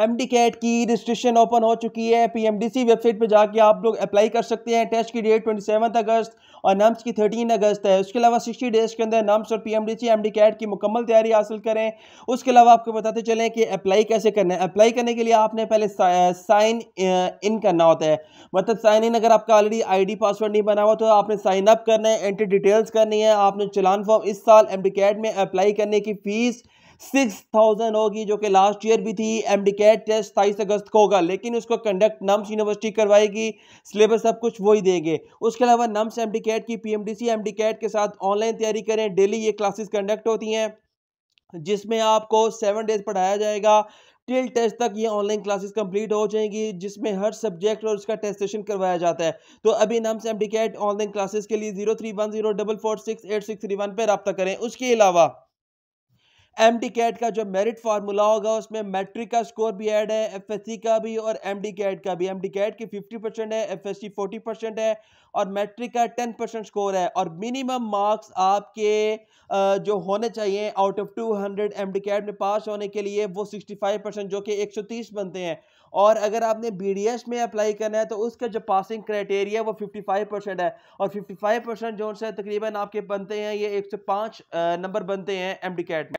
M D CAT की registration open हो चुकी है P M D C website पर जाके आप लोग अप्लाई कर सकते हैं टेस्ट की डेट ट्वेंटी सेवन अगस्त और नम्स की थर्टीन अगस्त है उसके अलावा सिक्सटी डेज के अंदर नम्स और P M D C M D CAT की मुकम्मल तैयारी हासिल करें उसके अलावा आपको बताते चलें कि अप्लाई कैसे करना है अप्लाई करने के लिए आपने पहले साइन इन करना होता है मतलब साइन इन अगर आपका ऑलरेडी आई डी पासवर्ड नहीं बना हुआ तो आपने साइन अप करना है एंट्री डिटेल्स करनी है आपने चलान फॉर्म इस साल एम डी कैट में अप्लाई करने की फ़ीस सिक्स थाउजेंड होगी जो कि लास्ट ईयर भी थी एम टेस्ट सताईस अगस्त को होगा लेकिन उसको कंडक्ट नम्स यूनिवर्सिटी करवाएगी सिलेबस सब कुछ वही देंगे उसके अलावा नम्स एम की पी एम के साथ ऑनलाइन तैयारी करें डेली ये क्लासेस कंडक्ट होती हैं जिसमें आपको सेवन डेज पढ़ाया जाएगा टिल टेस्ट तक ये ऑनलाइन क्लासेस कंप्लीट हो जाएंगी जिसमें हर सब्जेक्ट और उसका टेस्ट सेशन करवाया जाता है तो अभी नाम से एम ऑनलाइन क्लासेस के लिए zero three one zero double four six eight six three one पर रबता करें उसके अलावा एम डी कैट का जो मेरिट फार्मूला होगा उसमें मैट्रिक का स्कोर भी ऐड है एफ एस सी का भी और एम डी कैट का भी एम डी कैट की फिफ्टी परसेंट है F S C forty percent है और मैट्रिक का टेन परसेंट स्कोर है और मिनिमम मार्क्स आपके जो होने चाहिए out of two hundred M D CAT में पास होने के लिए वो सिक्सटी फाइव परसेंट जो कि एक सौ तीस बनते हैं और अगर आपने बी डी एस में अप्लाई करना है तो उसका जो पासिंग क्राइटेरिया है वो फिफ्टी फाइव परसेंट है और फिफ्टी फाइव परसेंट जो है तकरीबन आपके बनते हैं ये एक सौ पाँच नंबर बनते हैं एम डी कैट में